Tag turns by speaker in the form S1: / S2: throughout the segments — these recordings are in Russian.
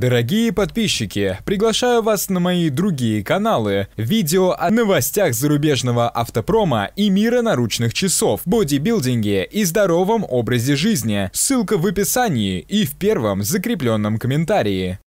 S1: Дорогие подписчики, приглашаю вас на мои другие каналы. Видео о новостях зарубежного автопрома и мира наручных часов, бодибилдинге и здоровом образе жизни. Ссылка в описании и в первом закрепленном комментарии.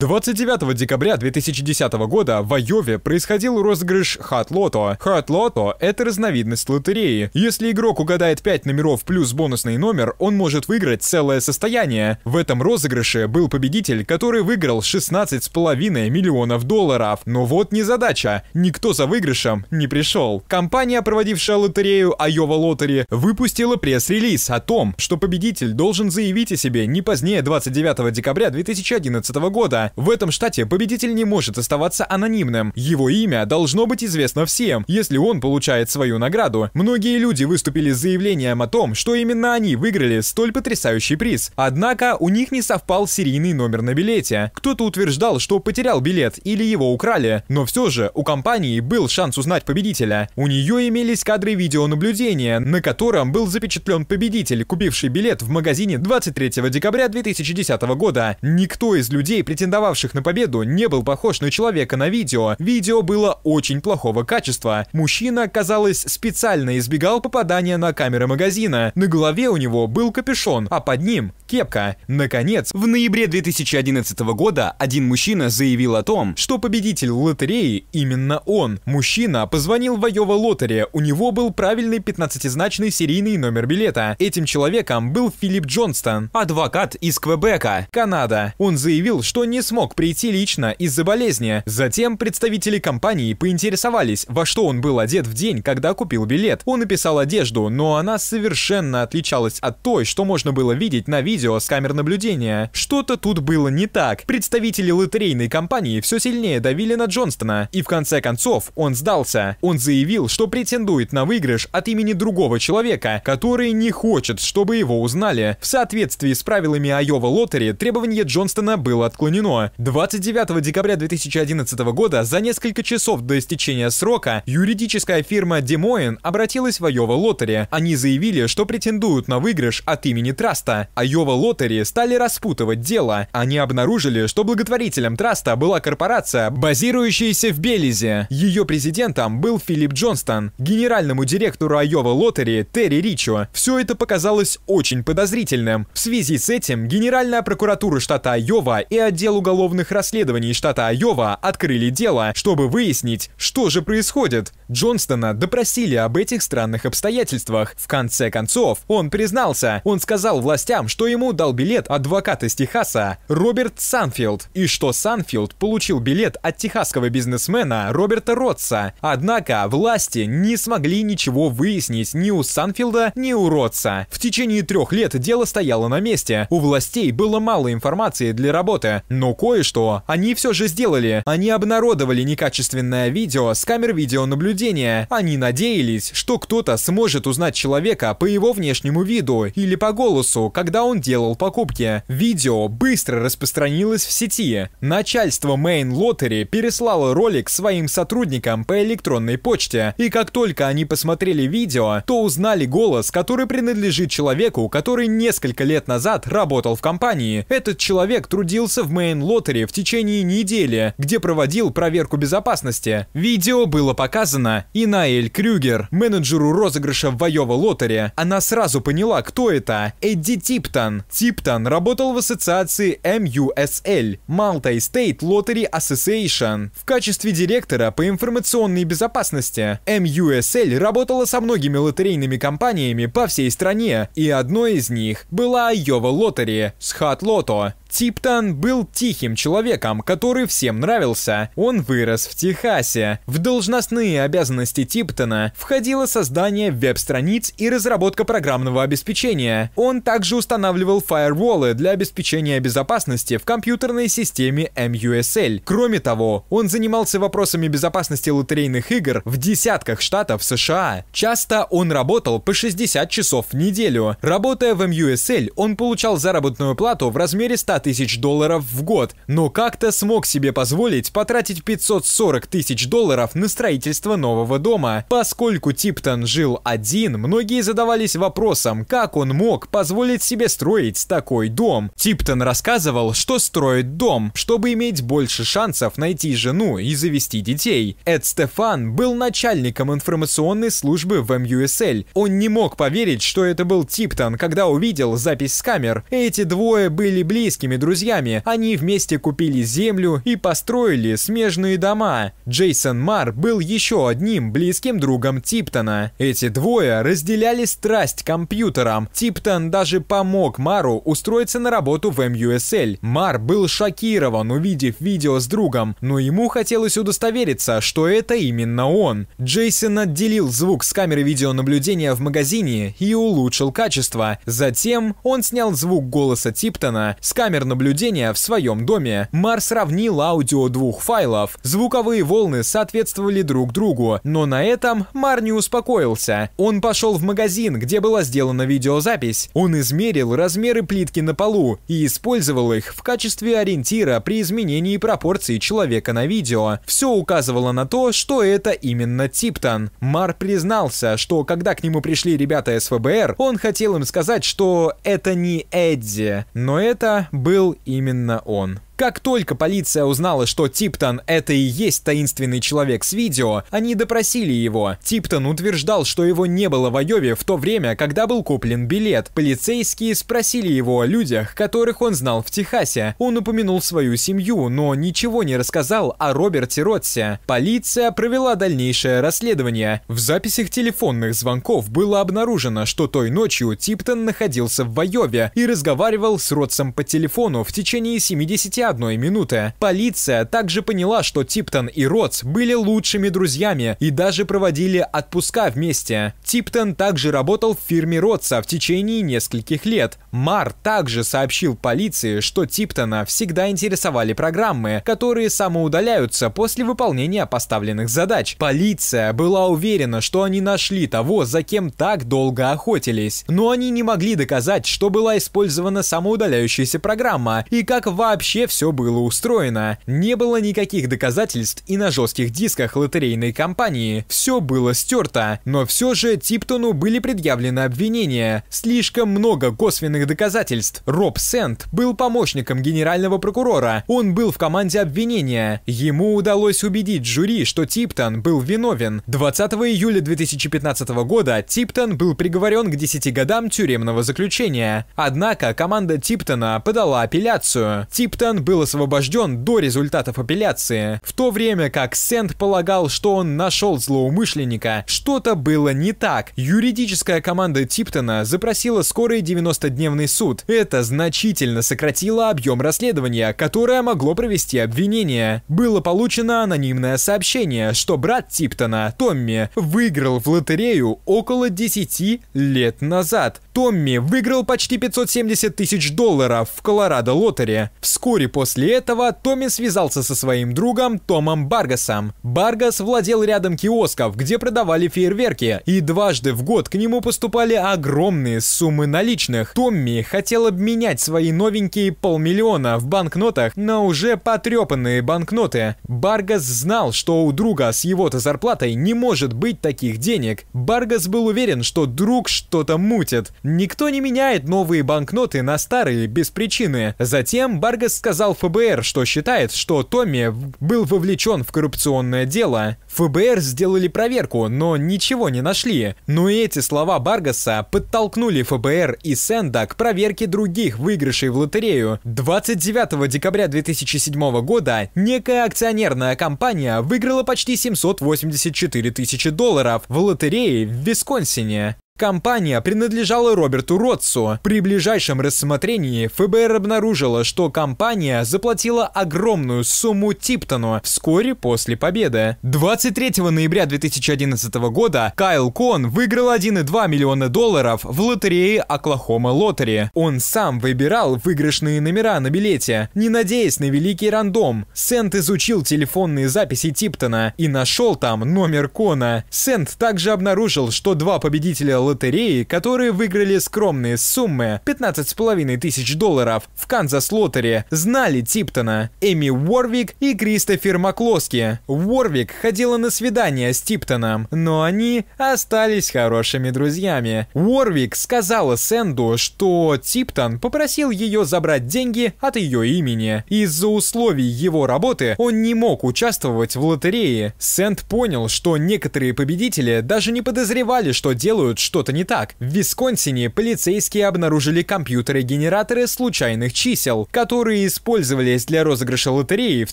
S1: 29 декабря 2010 года в Айове происходил розыгрыш хат-лото. Хат-лото — это разновидность лотереи. Если игрок угадает 5 номеров плюс бонусный номер, он может выиграть целое состояние. В этом розыгрыше был победитель, который выиграл 16,5 миллионов долларов. Но вот незадача: Никто за выигрышем не пришел. Компания, проводившая лотерею Айова Лотери, выпустила пресс-релиз о том, что победитель должен заявить о себе не позднее 29 декабря 2011 года. В этом штате победитель не может оставаться анонимным. Его имя должно быть известно всем, если он получает свою награду. Многие люди выступили с заявлением о том, что именно они выиграли столь потрясающий приз. Однако у них не совпал серийный номер на билете. Кто-то утверждал, что потерял билет или его украли, но все же у компании был шанс узнать победителя. У нее имелись кадры видеонаблюдения, на котором был запечатлен победитель, купивший билет в магазине 23 декабря 2010 года. Никто из людей претендовал претендовавших на победу, не был похож на человека на видео. Видео было очень плохого качества. Мужчина, казалось, специально избегал попадания на камеры магазина. На голове у него был капюшон, а под ним кепка. Наконец, в ноябре 2011 года один мужчина заявил о том, что победитель лотереи именно он. Мужчина позвонил в Айова лотере, у него был правильный 15-значный серийный номер билета. Этим человеком был Филипп Джонстон, адвокат из Квебека, Канада. Он заявил, что не смог прийти лично из-за болезни. Затем представители компании поинтересовались, во что он был одет в день, когда купил билет. Он написал одежду, но она совершенно отличалась от той, что можно было видеть на видео с камер наблюдения. Что-то тут было не так. Представители лотерейной компании все сильнее давили на Джонстона, и в конце концов он сдался. Он заявил, что претендует на выигрыш от имени другого человека, который не хочет, чтобы его узнали. В соответствии с правилами Айова Лоттери требование Джонстона было отклонено. 29 декабря 2011 года, за несколько часов до истечения срока, юридическая фирма Демоин обратилась в Айова Лоттери. Они заявили, что претендуют на выигрыш от имени Траста. Айова Лоттери стали распутывать дело. Они обнаружили, что благотворителем Траста была корпорация, базирующаяся в Белизе. Ее президентом был Филипп Джонстон, генеральному директору Айова Лоттери Терри Ричо. Все это показалось очень подозрительным. В связи с этим Генеральная прокуратура штата Айова и отделу уголовных расследований штата Айова открыли дело, чтобы выяснить, что же происходит. Джонстона допросили об этих странных обстоятельствах. В конце концов, он признался. Он сказал властям, что ему дал билет адвокат из Техаса Роберт Санфилд, и что Санфилд получил билет от техасского бизнесмена Роберта Ротса. Однако власти не смогли ничего выяснить ни у Санфилда, ни у Ротса. В течение трех лет дело стояло на месте. У властей было мало информации для работы, но кое-что они все же сделали. Они обнародовали некачественное видео с камер видеонаблюдения. Они надеялись, что кто-то сможет узнать человека по его внешнему виду или по голосу, когда он делал покупки. Видео быстро распространилось в сети. Начальство Main Lottery переслало ролик своим сотрудникам по электронной почте, и как только они посмотрели видео, то узнали голос, который принадлежит человеку, который несколько лет назад работал в компании. Этот человек трудился в Main лотери в течение недели, где проводил проверку безопасности. Видео было показано, и Наэль Крюгер, менеджеру розыгрыша в Вайова лотери, она сразу поняла, кто это – Эдди Типтон. Типтон работал в ассоциации MUSL – Malta State Lottery Association в качестве директора по информационной безопасности. MUSL работала со многими лотерейными компаниями по всей стране, и одной из них была Айова Лотери – Хат Лото. Типтон был тихим человеком, который всем нравился. Он вырос в Техасе. В должностные обязанности Типтона входило создание веб-страниц и разработка программного обеспечения. Он также устанавливал фаерволы для обеспечения безопасности в компьютерной системе MUSL. Кроме того, он занимался вопросами безопасности лотерейных игр в десятках штатов США. Часто он работал по 60 часов в неделю. Работая в MUSL, он получал заработную плату в размере 100 тысяч долларов в год, но как-то смог себе позволить потратить 540 тысяч долларов на строительство нового дома. Поскольку Типтон жил один, многие задавались вопросом, как он мог позволить себе строить такой дом. Типтон рассказывал, что строит дом, чтобы иметь больше шансов найти жену и завести детей. Эд Стефан был начальником информационной службы в МЮСЛ. Он не мог поверить, что это был Типтон, когда увидел запись с камер. Эти двое были близки близкими друзьями, они вместе купили землю и построили смежные дома. Джейсон Мар был еще одним близким другом Типтона. Эти двое разделяли страсть компьютерам. Типтон даже помог Мару устроиться на работу в MUSL. Мар был шокирован, увидев видео с другом, но ему хотелось удостовериться, что это именно он. Джейсон отделил звук с камеры видеонаблюдения в магазине и улучшил качество. Затем он снял звук голоса Типтона с камеры камер наблюдения в своем доме. Мар сравнил аудио двух файлов. Звуковые волны соответствовали друг другу, но на этом Мар не успокоился. Он пошел в магазин, где была сделана видеозапись. Он измерил размеры плитки на полу и использовал их в качестве ориентира при изменении пропорций человека на видео. Все указывало на то, что это именно Типтон. Мар признался, что когда к нему пришли ребята СВБР, он хотел им сказать, что это не Эдди, но это был именно он. Как только полиция узнала, что Типтон — это и есть таинственный человек с видео, они допросили его. Типтон утверждал, что его не было в Айове в то время, когда был куплен билет. Полицейские спросили его о людях, которых он знал в Техасе. Он упомянул свою семью, но ничего не рассказал о Роберте Ротсе. Полиция провела дальнейшее расследование. В записях телефонных звонков было обнаружено, что той ночью Типтон находился в Айове и разговаривал с Ротсом по телефону в течение 70 одной минуты. Полиция также поняла, что Типтон и Ротс были лучшими друзьями и даже проводили отпуска вместе. Типтон также работал в фирме Ротса в течение нескольких лет. Мар также сообщил полиции, что Типтона всегда интересовали программы, которые самоудаляются после выполнения поставленных задач. Полиция была уверена, что они нашли того, за кем так долго охотились. Но они не могли доказать, что была использована самоудаляющаяся программа и как вообще все было устроено. Не было никаких доказательств и на жестких дисках лотерейной компании все было стерто, но все же Типтону были предъявлены обвинения. Слишком много косвенных доказательств. Роб Сент был помощником генерального прокурора, он был в команде обвинения. Ему удалось убедить жюри, что Типтон был виновен. 20 июля 2015 года Типтон был приговорен к 10 годам тюремного заключения. Однако команда Типтона подала апелляцию. Типтон он был освобожден до результатов апелляции, в то время как Сент полагал, что он нашел злоумышленника. Что-то было не так. Юридическая команда Типтона запросила скорый 90-дневный суд. Это значительно сократило объем расследования, которое могло провести обвинение. Было получено анонимное сообщение, что брат Типтона, Томми, выиграл в лотерею около 10 лет назад. Томми выиграл почти 570 тысяч долларов в Колорадо Лотере. Вскоре после этого Томми связался со своим другом Томом Баргасом. Баргас владел рядом киосков, где продавали фейерверки, и дважды в год к нему поступали огромные суммы наличных. Томми хотел обменять свои новенькие полмиллиона в банкнотах на уже потрепанные банкноты. Баргас знал, что у друга с его-то зарплатой не может быть таких денег. Баргас был уверен, что друг что-то мутит. Никто не меняет новые банкноты на старые без причины. Затем Баргас сказал сказал ФБР, что считает, что Томми был вовлечен в коррупционное дело. ФБР сделали проверку, но ничего не нашли. Но и эти слова Баргаса подтолкнули ФБР и Сенда к проверке других выигрышей в лотерею. 29 декабря 2007 года некая акционерная компания выиграла почти 784 тысячи долларов в лотерее в Висконсине. Компания принадлежала Роберту Ротсу. При ближайшем рассмотрении ФБР обнаружило, что компания заплатила огромную сумму Типтону вскоре после победы. 23 ноября 2011 года Кайл Кон выиграл 1,2 миллиона долларов в лотерее Оклахома Лотери. Он сам выбирал выигрышные номера на билете, не надеясь на великий рандом. Сент изучил телефонные записи Типтона и нашел там номер Кона. Сент также обнаружил, что два победителя лотереи, которые выиграли скромные суммы 15,5 тысяч долларов в Канзас Лотере, знали Типтона, Эми Уорвик и Кристофер Маклоски. Уорвик ходила на свидание с Типтоном, но они остались хорошими друзьями. Уорвик сказала Сэнду, что Типтон попросил ее забрать деньги от ее имени. Из-за условий его работы он не мог участвовать в лотерее. Сэнд понял, что некоторые победители даже не подозревали, что делают, что что-то не так. В Висконсине полицейские обнаружили компьютеры-генераторы случайных чисел, которые использовались для розыгрыша лотереи в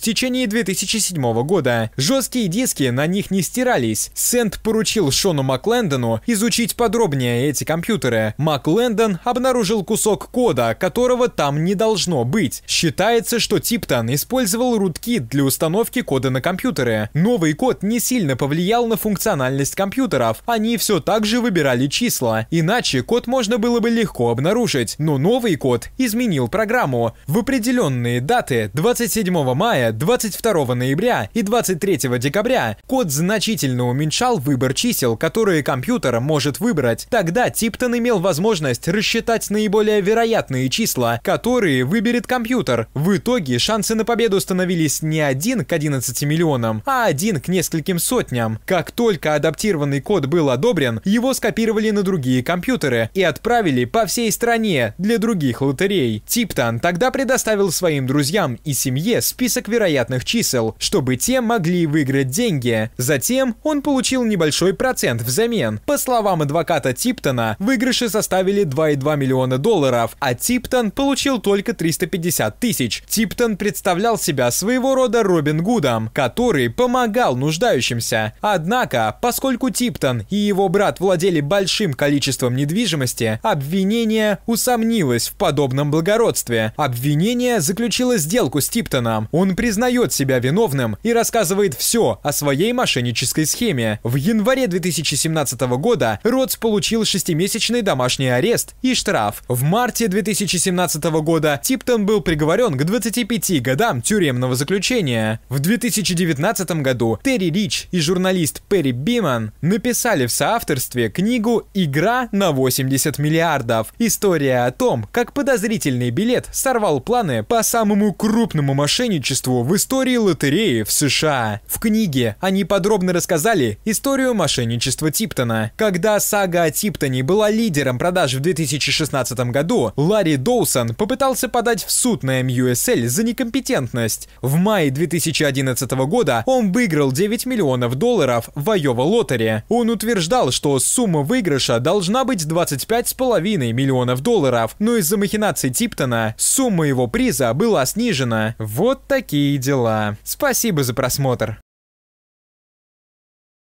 S1: течение 2007 года. Жесткие диски на них не стирались. Сент поручил Шону Маклендону изучить подробнее эти компьютеры. Маклендон обнаружил кусок кода, которого там не должно быть. Считается, что Типтон использовал руткит для установки кода на компьютеры. Новый код не сильно повлиял на функциональность компьютеров. Они все так же выбирали числа, иначе код можно было бы легко обнаружить, но новый код изменил программу. В определенные даты 27 мая, 22 ноября и 23 декабря код значительно уменьшал выбор чисел, которые компьютер может выбрать. Тогда Типтон имел возможность рассчитать наиболее вероятные числа, которые выберет компьютер. В итоге шансы на победу становились не 1 к 11 миллионам, а 1 к нескольким сотням. Как только адаптированный код был одобрен, его скопировали скопировали на другие компьютеры и отправили по всей стране для других лотерей. Типтон тогда предоставил своим друзьям и семье список вероятных чисел, чтобы те могли выиграть деньги. Затем он получил небольшой процент взамен. По словам адвоката Типтона, выигрыши составили 2,2 миллиона долларов, а Типтон получил только 350 тысяч. Типтон представлял себя своего рода Робин Гудом, который помогал нуждающимся. Однако, поскольку Типтон и его брат владели большим большим количеством недвижимости, обвинение усомнилось в подобном благородстве. Обвинение заключило сделку с Типтоном. Он признает себя виновным и рассказывает все о своей мошеннической схеме. В январе 2017 года Ротс получил шестимесячный домашний арест и штраф. В марте 2017 года Типтон был приговорен к 25 годам тюремного заключения. В 2019 году Терри Рич и журналист Перри Биман написали в соавторстве книгу «Игра на 80 миллиардов». История о том, как подозрительный билет сорвал планы по самому крупному мошенничеству в истории лотереи в США. В книге они подробно рассказали историю мошенничества Типтона. Когда сага о Типтоне была лидером продаж в 2016 году, Ларри Доусон попытался подать в суд на МЮСЛ эм за некомпетентность. В мае 2011 года он выиграл 9 миллионов долларов в Айова Лотере. Он утверждал, что сумма выигрыша выигрыша должна быть 25,5 миллионов долларов, но из-за махинаций Типтона сумма его приза была снижена. Вот такие дела. Спасибо за просмотр.